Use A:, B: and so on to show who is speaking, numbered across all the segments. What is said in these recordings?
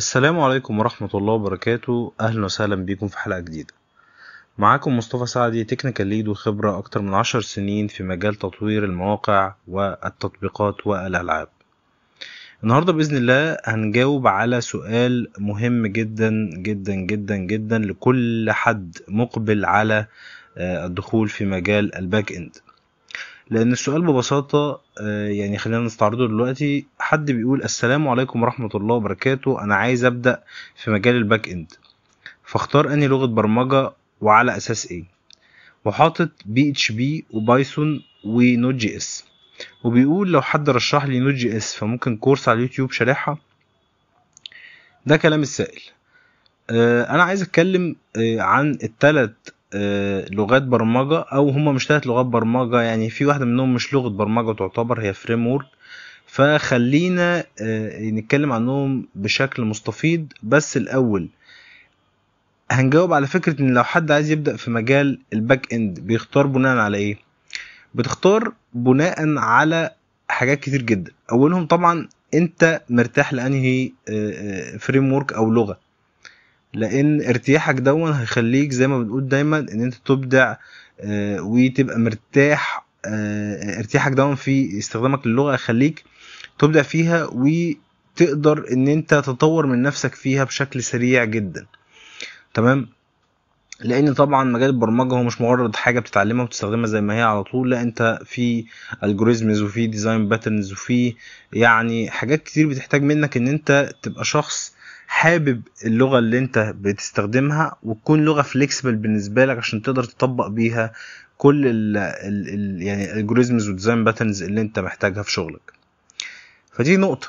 A: السلام عليكم ورحمة الله وبركاته أهلا وسهلا بيكم في حلقة جديدة معاكم مصطفى سعدي تكنيكال ليد وخبرة أكتر من عشر سنين في مجال تطوير المواقع والتطبيقات والألعاب النهاردة بإذن الله هنجاوب على سؤال مهم جدا جدا جدا جدا لكل حد مقبل على آه، الدخول في مجال الباك اند لان السؤال ببساطه آه، يعني خلينا نستعرضه دلوقتي حد بيقول السلام عليكم ورحمه الله وبركاته انا عايز ابدا في مجال الباك اند فاختار اني لغه برمجه وعلى اساس ايه وحاطط بي اتش بي وبايثون ونود جي اس وبيقول لو حد رشح لي نود جي اس فممكن كورس على اليوتيوب شارحها ده كلام السائل آه، انا عايز اتكلم آه، عن الثلاث آه، لغات برمجه او هما مش ثلاث لغات برمجه يعني في واحده منهم مش لغه برمجه تعتبر هي فريم وورك فخلينا آه، نتكلم عنهم بشكل مستفيض بس الاول هنجاوب على فكره ان لو حد عايز يبدا في مجال الباك اند بيختار بناء على ايه بتختار بناء على حاجات كتير جدا اولهم طبعا انت مرتاح لانهي آه، فريم او لغه لان ارتياحك دون هيخليك زي ما بنقول دايما ان انت تبدع آه، وتبقى مرتاح آه، ارتياحك دون في استخدامك للغه هيخليك تبدع فيها وتقدر ان انت تطور من نفسك فيها بشكل سريع جدا تمام لان طبعا مجال البرمجه هو مش مجرد حاجه بتتعلمها وبتستخدمها زي ما هي على طول لا انت في الجوريزمز وفي ديزاين باترنز وفي يعني حاجات كتير بتحتاج منك ان انت تبقى شخص حابب اللغه اللي انت بتستخدمها وتكون لغه فليكسبل بالنسبه لك عشان تقدر تطبق بيها كل ال الـ الـ يعني الجوريزمز والديزاين باترنز اللي انت محتاجها في شغلك فدي نقطه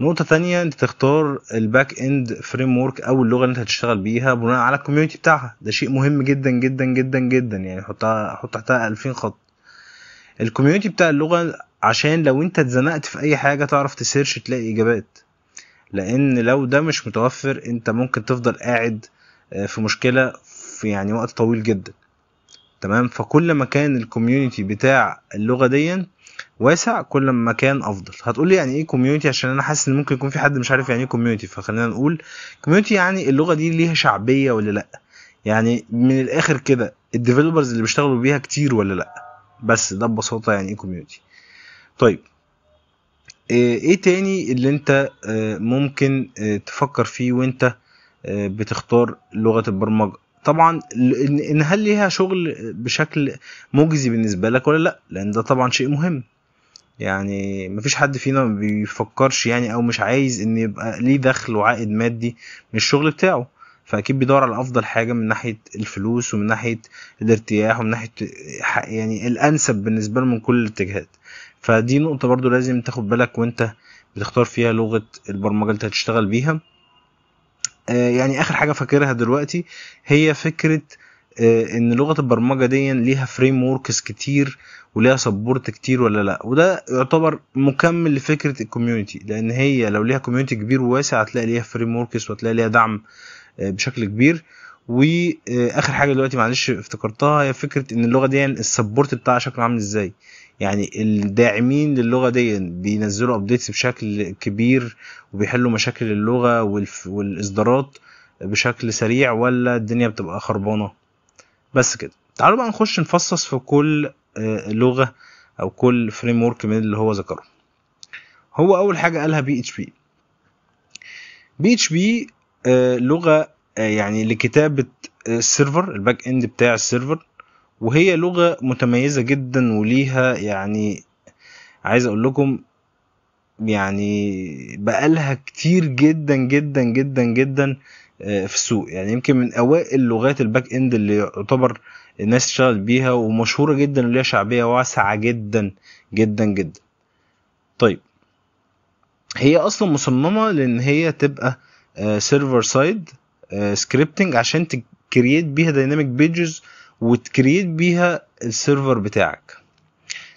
A: نقطة تانية انت تختار الباك اند فريم ورك او اللغة اللي انت هتشتغل بيها بناء على الكوميونتي بتاعها ده شيء مهم جدا جدا جدا جدا يعني حطها حط تحتها 2000 خط الكوميونتي بتاع اللغة عشان لو انت اتزنقت في اي حاجة تعرف تسيرش تلاقي اجابات لان لو ده مش متوفر انت ممكن تفضل قاعد آه، في مشكله في يعني وقت طويل جدا تمام فكل ما كان الكوميونتي بتاع اللغه دي واسع كل ما كان افضل هتقول لي يعني ايه كوميونتي عشان انا حاسس ان ممكن يكون في حد مش عارف يعني ايه كوميونتي فخلينا نقول كوميونتي يعني اللغه دي ليها شعبيه ولا لا يعني من الاخر كده الديفلوبرز اللي بيشتغلوا بيها كتير ولا لا بس ده ببساطه يعني ايه كوميونتي طيب آه، ايه تاني اللي انت آه، ممكن آه، تفكر فيه وانت بتختار لغة البرمجة طبعا ان هل ليها شغل بشكل مجزي بالنسبة لك ولا لا لان ده طبعا شيء مهم يعني مفيش حد فينا ما بيفكرش يعني او مش عايز ان يبقى ليه دخل وعائد مادي من الشغل بتاعه فاكيد بيدور على افضل حاجه من ناحيه الفلوس ومن ناحيه الارتياح ومن ناحيه يعني الانسب بالنسبه له من كل الاتجاهات فدي نقطة برضو لازم تاخد بالك وانت بتختار فيها لغة البرمجة اللي هتشتغل بيها آه، يعني اخر حاجة فاكرها دلوقتي هي فكرة آه، ان لغة البرمجة دي ليها فريم ووركس كتير وليها سبورت كتير ولا لا وده يعتبر مكمل لفكرة الكوميونتي لان هي لو ليها كوميونتي كبير وواسع هتلاقي ليها فريم ووركس وهتلاقي ليها دعم آه، بشكل كبير واخر حاجه دلوقتي معلش افتكرتها هي فكره ان اللغه دي السبورت بتاعها شكله عامل ازاي يعني الداعمين للغه دي بينزلوا ابديتس بشكل كبير وبيحلوا مشاكل اللغه والاصدارات بشكل سريع ولا الدنيا بتبقى خربانه بس كده تعالوا بقى نخش نفصص في كل آه، لغه او كل فريم ورك من اللي هو ذكره هو اول حاجه قالها بي اتش بي بي اتش بي لغه آه، يعني لكتابه السيرفر الباك اند بتاع السيرفر وهي لغة متميزة جدا وليها يعني عايز اقول لكم يعني بقالها كتير جدا جدا جدا جدا آه، في السوق يعني يمكن من اوائل لغات الباك اند اللي يعتبر الناس اشتغلت بيها ومشهورة جدا وليها شعبية واسعة جدا جدا جدا طيب هي اصلا مصممة لان هي تبقى سيرفر سايد سكريبتنج عشان تكريت بيها دايناميك بيجز آه وتكريت بيها السيرفر بتاعك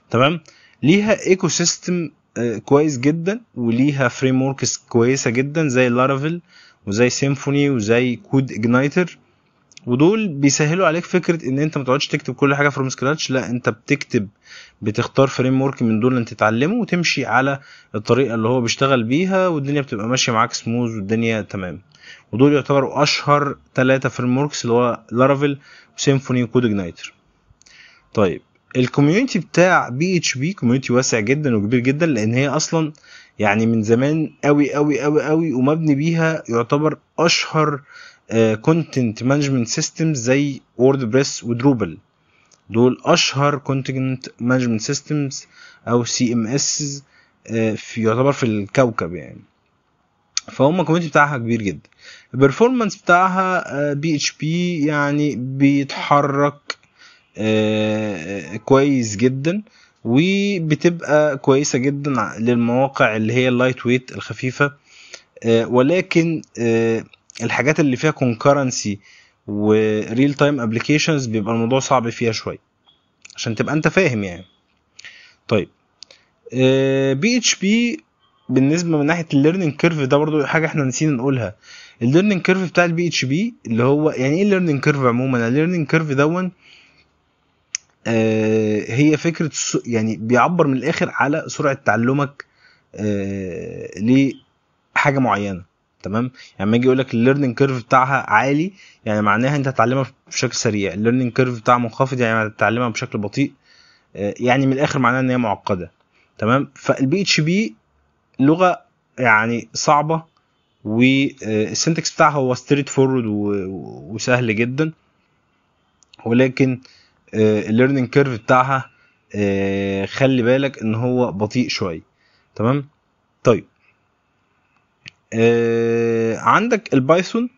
A: تمام ليها ايكو آه، سيستم كويس جدا وليها فريم كويسه جدا زي لارافيل وزي سيمفوني وزي كود اجنايتر ودول بيسهلوا عليك فكره ان انت ما تقعدش تكتب كل حاجه فروم سكراتش لا انت بتكتب بتختار فريم ورك من دول انت تتعلمه وتمشي على الطريقه اللي هو بيشتغل بيها والدنيا بتبقى ماشيه معاك سموز والدنيا تمام ودول يعتبروا اشهر ثلاثه فريم وركس اللي هو لارافيل وسيمفوني وكود اجنايتر طيب الكوميونتي بتاع بي اتش بي كوميونتي واسع جدا وكبير جدا لان هي اصلا يعني من زمان قوي قوي قوي قوي ومبني بيها يعتبر اشهر كونتنت مانجمنت سيستمز زي ووردبريس ودروبل دول اشهر كونتنت مانجمنت سيستمز او سي ام اس في يعتبر في الكوكب يعني فهم الكوميونتي بتاعها كبير جدا البرفورمانس بتاعها بي اتش بي يعني بيتحرك آه، كويس جدا وبتبقى كويسة جدا للمواقع اللي هي اللايت ويت الخفيفة آه، ولكن آه، الحاجات اللي فيها كونكرنسي وريل تايم ابلكيشنز بيبقى الموضوع صعب فيها شويه عشان تبقى انت فاهم يعني طيب بي اتش بي بالنسبه من ناحيه الليرنينج كيرف ده برضو حاجه احنا نسينا نقولها الليرنينج كيرف بتاع البي اتش بي اللي هو يعني ايه الليرنينج كيرف عموما الليرنينج كيرف دون آه، هي فكره يعني بيعبر من الاخر على سرعه تعلمك آه، لحاجه معينه تمام يعني لما يجي يقول لك الليرنينج كيرف بتاعها عالي يعني معناها انت هتتعلمها بشكل سريع الليرنينج كيرف بتاعها منخفض يعني هتتعلمها بشكل بطيء آه، يعني من الاخر معناها ان هي معقده تمام فالبي اتش بي لغه يعني صعبه والسنتكس آه، بتاعها هو ستريت فورورد وسهل جدا ولكن الليرنينج آه، كيرف بتاعها خلي بالك ان هو بطيء شويه تمام طيب آه عندك البايثون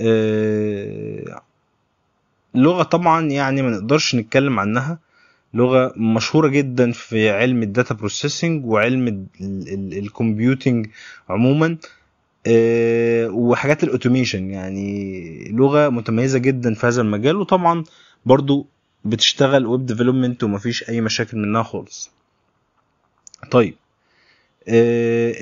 A: آه لغه طبعا يعني ما نقدرش نتكلم عنها لغه مشهوره جدا في علم الداتا بروسيسنج وعلم الكمبيوتنج عموما آه وحاجات الاوتوميشن يعني لغه متميزه جدا في هذا المجال وطبعا برضو بتشتغل ويب ديفلوبمنت ومفيش اي مشاكل منها خالص طيب آه،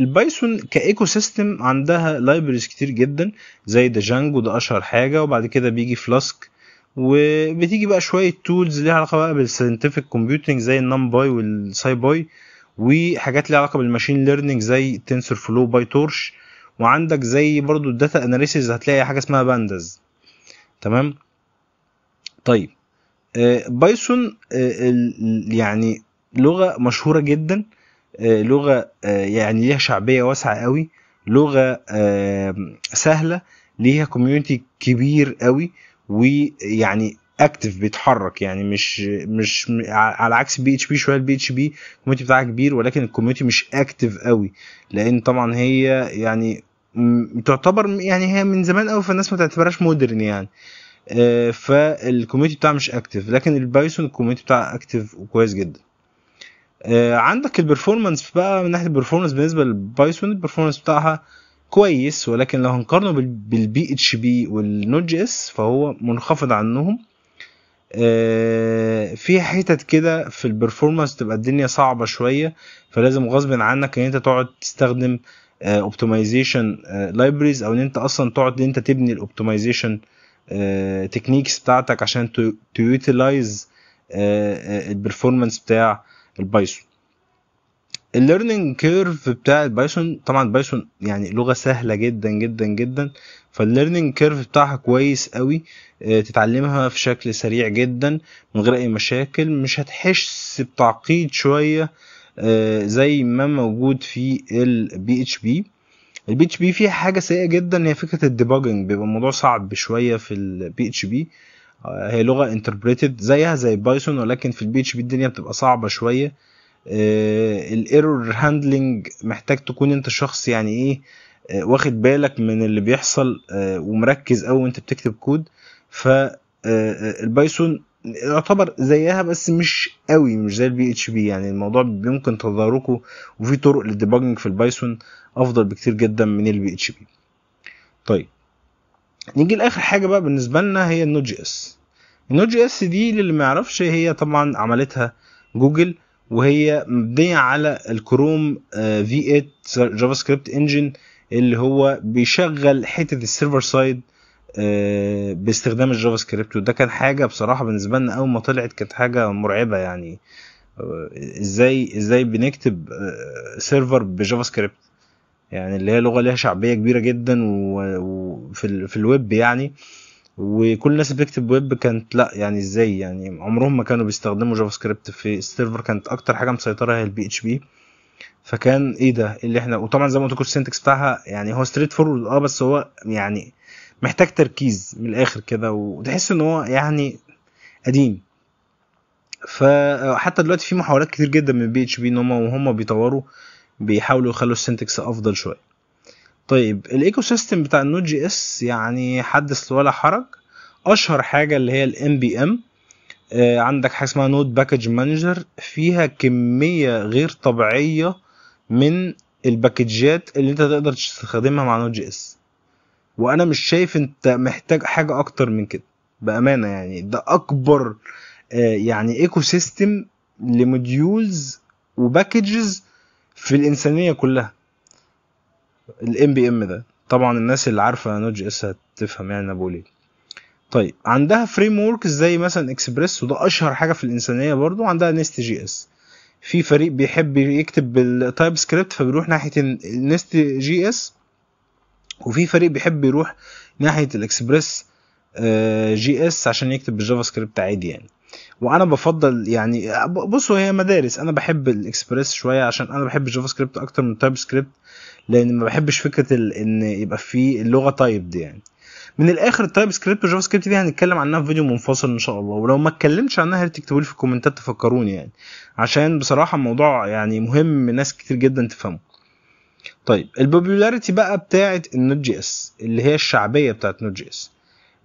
A: البايثون كايكو سيستم عندها لايبرز كتير جدا زي ده جانجو ده اشهر حاجه وبعد كده بيجي فلاسك وبتيجي بقى شويه تولز ليها علاقه بقى بالساينتفك كومبيوتنج زي النام باي والساي باي وحاجات ليها علاقه بالماشين ليرنينج زي تنسور فلو باي تورش وعندك زي برضو الداتا اناليسيز هتلاقي حاجه اسمها بانداز تمام طيب بايثون آه، آه، يعني لغه مشهوره جدا آه، لغه آه، يعني ليها شعبيه واسعه قوي لغه آه، سهله ليها كوميونتي كبير قوي ويعني اكتف بيتحرك يعني مش مش على عكس بي اتش بي شويه البي اتش بي الكوميونتي بتاعها كبير ولكن الكوميونتي مش اكتف قوي لان طبعا هي يعني تعتبر يعني هي من زمان قوي فالناس ما تعتبرهاش مودرن يعني فالكوميونتي بتاعها مش اكتف لكن البايثون الكوميونتي بتاعها اكتف وكويس جدا آه، عندك البرفورمانس بقى من ناحيه البرفورمانس بالنسبه للبايثون البرفورمانس بتاعها كويس ولكن لو هنقارنه بالبي اتش بي والنود جي اس فهو منخفض عنهم آه، في حتت كده في البرفورمانس تبقى الدنيا صعبه شويه فلازم غصب عنك ان انت تقعد تستخدم اوبتمايزيشن آه، لايبريز او ان انت اصلا تقعد ان انت تبني الاوبتمايزيشن تكنيكس بتاعتك عشان تيوتيلايز البرفورمانس بتاع البايثون الليرنينج كيرف بتاع البايثون طبعا البايثون يعني لغه سهله جدا جدا جدا فالليرنينج كيرف بتاعها كويس قوي آه، تتعلمها في شكل سريع جدا من غير اي مشاكل مش هتحس بتعقيد شويه آه، زي ما موجود في البي اتش بي البي اتش بي فيها حاجه سيئه جدا هي فكره الديباجنج بيبقى الموضوع صعب شويه في البي اتش بي هي لغه انتربريتد زيها زي بايثون ولكن في البي اتش بي الدنيا بتبقى صعبه شويه آه، الايرور هاندلنج محتاج تكون انت شخص يعني ايه آه، واخد بالك من اللي بيحصل آه، ومركز قوي وانت بتكتب كود ف البايثون يعتبر زيها بس مش قوي مش زي البي اتش بي يعني الموضوع ممكن تداركه وفي طرق للديباجنج في البايثون افضل بكتير جدا من البي اتش بي طيب نيجي لاخر حاجه بقى بالنسبه لنا هي النوت جي اس النوت جي اس دي للي ما يعرفش هي طبعا عملتها جوجل وهي مبنيه على الكروم في 8 جافا سكريبت انجن اللي هو بيشغل حته السيرفر سايد آه، باستخدام الجافا سكريبت وده كان حاجه بصراحه بالنسبه لنا اول ما طلعت كانت حاجه مرعبه يعني آه، ازاي ازاي بنكتب آه، سيرفر بجافا سكريبت يعني اللي هي لغه ليها شعبيه كبيره جدا وفي في الويب يعني وكل الناس اللي بتكتب ويب كانت لا يعني ازاي يعني عمرهم ما كانوا بيستخدموا جافا سكريبت في السيرفر كانت اكتر حاجه مسيطره هي البي اتش بي فكان ايه ده اللي احنا وطبعا زي ما قلت لكم السنتكس بتاعها يعني هو ستريت فورورد اه بس هو يعني محتاج تركيز من الاخر كده وتحس ان هو يعني قديم فحتى دلوقتي في محاولات كتير جدا من بي اتش بي ان هم وهم بيطوروا آه بيحاولوا يخلوا السنتكس افضل شويه طيب الايكو سيستم بتاع النوت جي اس يعني حدث ولا حرج اشهر حاجه اللي هي الام بي ام آه، عندك حاجه اسمها نود باكج مانجر فيها كميه غير طبيعيه من الباكجات اللي انت تقدر تستخدمها مع نود جي اس وانا مش شايف انت محتاج حاجه اكتر من كده بامانه يعني ده اكبر آه، يعني ايكو سيستم لموديولز وباكجز في الانسانيه كلها الام بي ام ده طبعا الناس اللي عارفه نوت جي اس هتفهم يعني انا بقول ايه طيب عندها فريم ورك زي مثلا اكسبريس وده اشهر حاجه في الانسانيه برضو عندها نيست جي اس في فريق بيحب يكتب بالتايب سكريبت فبيروح ناحيه النيست جي اس وفي فريق بيحب يروح ناحيه الاكسبريس جي اس عشان يكتب بالجافا سكريبت عادي يعني وانا بفضل يعني بصوا هي مدارس انا بحب الاكسبريس شويه عشان انا بحب الجافا سكريبت اكتر من تايب سكريبت لان ما بحبش فكره ان يبقى في اللغه تايب دي يعني من الاخر التايب سكريبت والجافا سكريبت دي هنتكلم عنها في فيديو منفصل ان شاء الله ولو ما اتكلمتش عنها يا تكتبوا لي في الكومنتات تفكروني يعني عشان بصراحه الموضوع يعني مهم ناس كتير جدا تفهمه طيب البوبولاريتي بقى بتاعت النوت جي اس اللي هي الشعبيه بتاعت نوت جي اس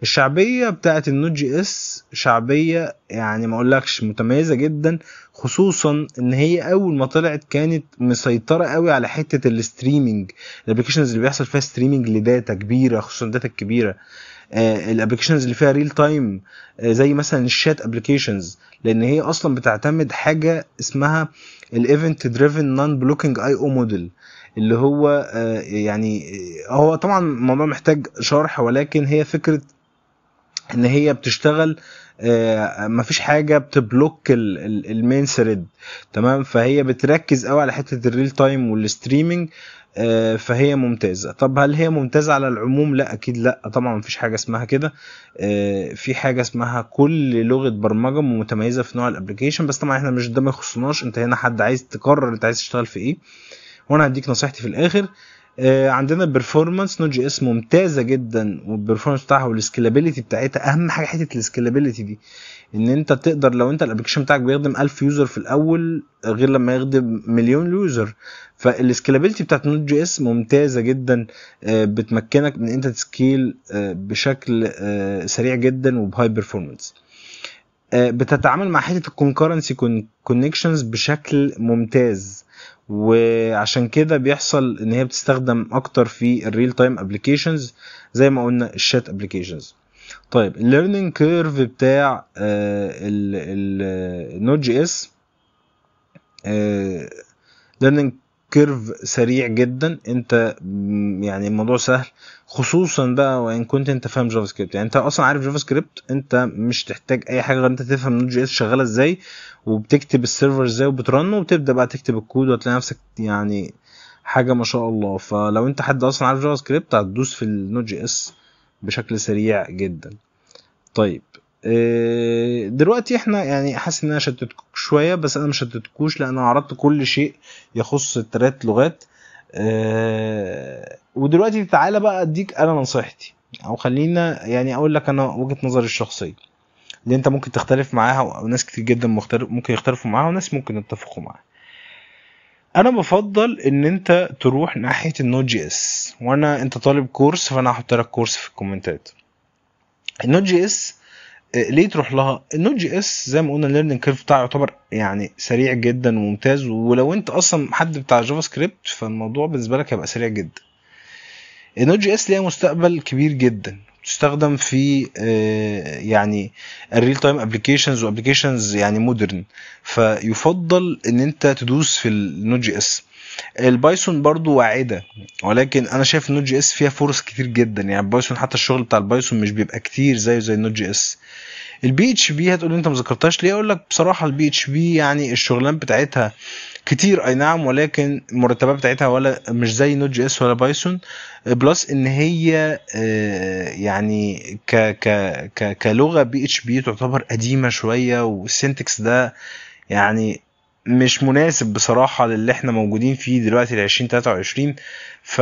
A: الشعبية بتاعت النوت جي اس شعبية يعني ما اقولكش متميزة جدا خصوصا ان هي اول ما طلعت كانت مسيطرة قوي على حتة الستريمينج الابلكيشنز اللي بيحصل فيها ستريمينج لداتا كبيرة خصوصا داتا الكبيرة الابليكيشنز الابلكيشنز اللي فيها ريل تايم آه، زي مثلا الشات ابلكيشنز لان هي اصلا بتعتمد حاجة اسمها الايفنت دريفن نون بلوكينج اي او موديل اللي هو آه، يعني آه، هو طبعا الموضوع محتاج شرح ولكن هي فكره ان هي بتشتغل آه، مفيش حاجه بتبلوك المين ثريد تمام فهي بتركز قوي على حته الريل تايم والستريمينج آه، فهي ممتازه طب هل هي ممتازه على العموم لا اكيد لا طبعا مفيش حاجه اسمها كده آه، في حاجه اسمها كل لغه برمجه متميزه في نوع الابلكيشن بس طبعا احنا مش ده ما يخصناش انت هنا حد عايز تقرر انت عايز تشتغل في ايه وانا هديك نصيحتي في الاخر آه، عندنا بيرفورمانس نوت جي اس ممتازه جدا والبرفورمانس بتاعها والسكيلابيلتي بتاعتها اهم حاجه حته السكيلابيلتي دي ان انت تقدر لو انت الابلكيشن بتاعك بيخدم 1000 يوزر في الاول غير لما يخدم مليون يوزر فالسكيلابيلتي بتاعت نوت جي اس ممتازه جدا آه، بتمكنك من انت تسكيل آه، بشكل سريع جدا وبهاي برفورمانس بتتعامل مع حته الكونكرنسي كونكشنز بشكل ممتاز وعشان كده بيحصل ان هي بتستخدم اكتر في الريل تايم ابلكيشنز زي ما قلنا الشات ابلكيشنز طيب الليرنينج كيرف بتاع النود جي اس ليرنينج كيرف سريع جدا انت يعني الموضوع سهل خصوصا بقى وان كنت انت فاهم جافا سكريبت يعني انت اصلا عارف جافا سكريبت انت مش تحتاج اي حاجه غير انت تفهم نوت جي اس شغاله ازاي وبتكتب السيرفر ازاي وبترنه وبتبدا بقى تكتب الكود وتلاقي نفسك يعني حاجه ما شاء الله فلو انت حد اصلا عارف جافا سكريبت هتدوس في النوت جي اس بشكل سريع جدا طيب آه، دلوقتي احنا يعني حاسس ان انا شتتكم شويه بس انا مش شتتكوش لان انا عرضت كل شيء يخص التلات لغات آه، ودلوقتي تعالى بقى اديك انا نصيحتي او خلينا يعني اقول لك انا وجهه نظري الشخصيه اللي انت ممكن تختلف معاها وناس كتير جدا ممكن يختلفوا معاها وناس ممكن يتفقوا معاها انا بفضل ان انت تروح ناحيه النوت جي اس وانا انت طالب كورس فانا هحط لك كورس في الكومنتات النوت جي اس ليه تروح لها النوت جي اس زي ما قلنا الليرنينج كيرف بتاعه يعتبر يعني سريع جدا وممتاز ولو انت اصلا حد بتاع جافا سكريبت فالموضوع بالنسبه لك هيبقى سريع جدا النوت جي اس ليها مستقبل كبير جدا بتستخدم في آه، يعني الريل تايم ابلكيشنز وابلكيشنز يعني مودرن فيفضل ان انت تدوس في النوت جي اس البايثون برضو واعده ولكن انا شايف النوت جي اس فيها فرص كتير جدا يعني البايثون حتى الشغل بتاع البايثون مش بيبقى كتير زيه زي النوت جي اس البي اتش بي هتقول انت ما ذكرتهاش ليه اقول لك بصراحه البي اتش بي يعني الشغلان بتاعتها كتير اي نعم ولكن المرتبات بتاعتها ولا مش زي نوت جي اس ولا بايثون بلس ان هي آه، يعني ك ك ك كلغه بي اتش بي تعتبر قديمه شويه والسنتكس ده يعني مش مناسب بصراحه للي احنا موجودين فيه دلوقتي ال 2023 ف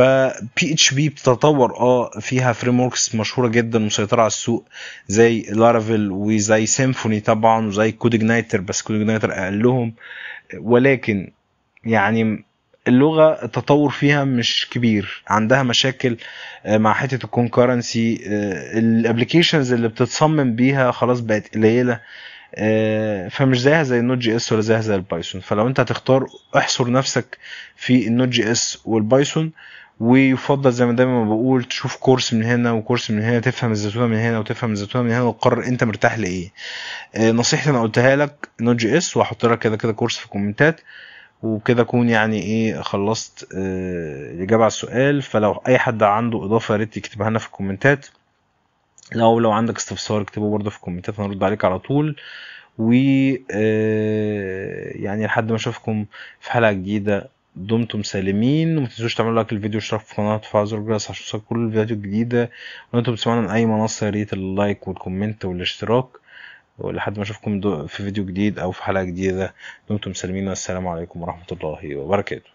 A: بي اتش بي بتتطور اه فيها فريم وركس مشهوره جدا مسيطره على السوق زي لارافيل وزي سيمفوني طبعا وزي كود اجنايتر بس كود اجنايتر اقلهم ولكن يعني اللغة التطور فيها مش كبير عندها مشاكل آه، مع حتة الكونكرنسي آه، الابلكيشنز اللي بتتصمم بيها خلاص بقت قليلة آه، فمش زيها زي النوت جي اس ولا زيها زي البايثون فلو انت هتختار احصر نفسك في النوت جي اس والبايثون ويفضل زي ما دايما بقول تشوف كورس من هنا وكورس من هنا تفهم الزيتونه من هنا وتفهم الزيتونه من هنا وتقرر انت مرتاح لايه آه، نصيحتي انا قلتها لك نوت جي اس وهحط لك كده كده كورس في الكومنتات وبكده اكون يعني ايه خلصت آه، الاجابه على السؤال فلو اي حد عنده اضافه يا ريت يكتبها لنا في الكومنتات لو لو عندك استفسار اكتبه برضه في الكومنتات هنرد عليك على طول و آه، يعني لحد ما اشوفكم في حلقه جديده دمتم سالمين وما تنسوش تعملوا لايك للفيديو واشتراك في القناه وتفعلوا زر الجرس عشان توصل كل الفيديوهات الجديده وان انتم بتسمعونا من اي منصه يا ريت اللايك والكومنت والاشتراك ولحد ما اشوفكم في فيديو جديد او في حلقه جديده دمتم سالمين والسلام عليكم ورحمه الله وبركاته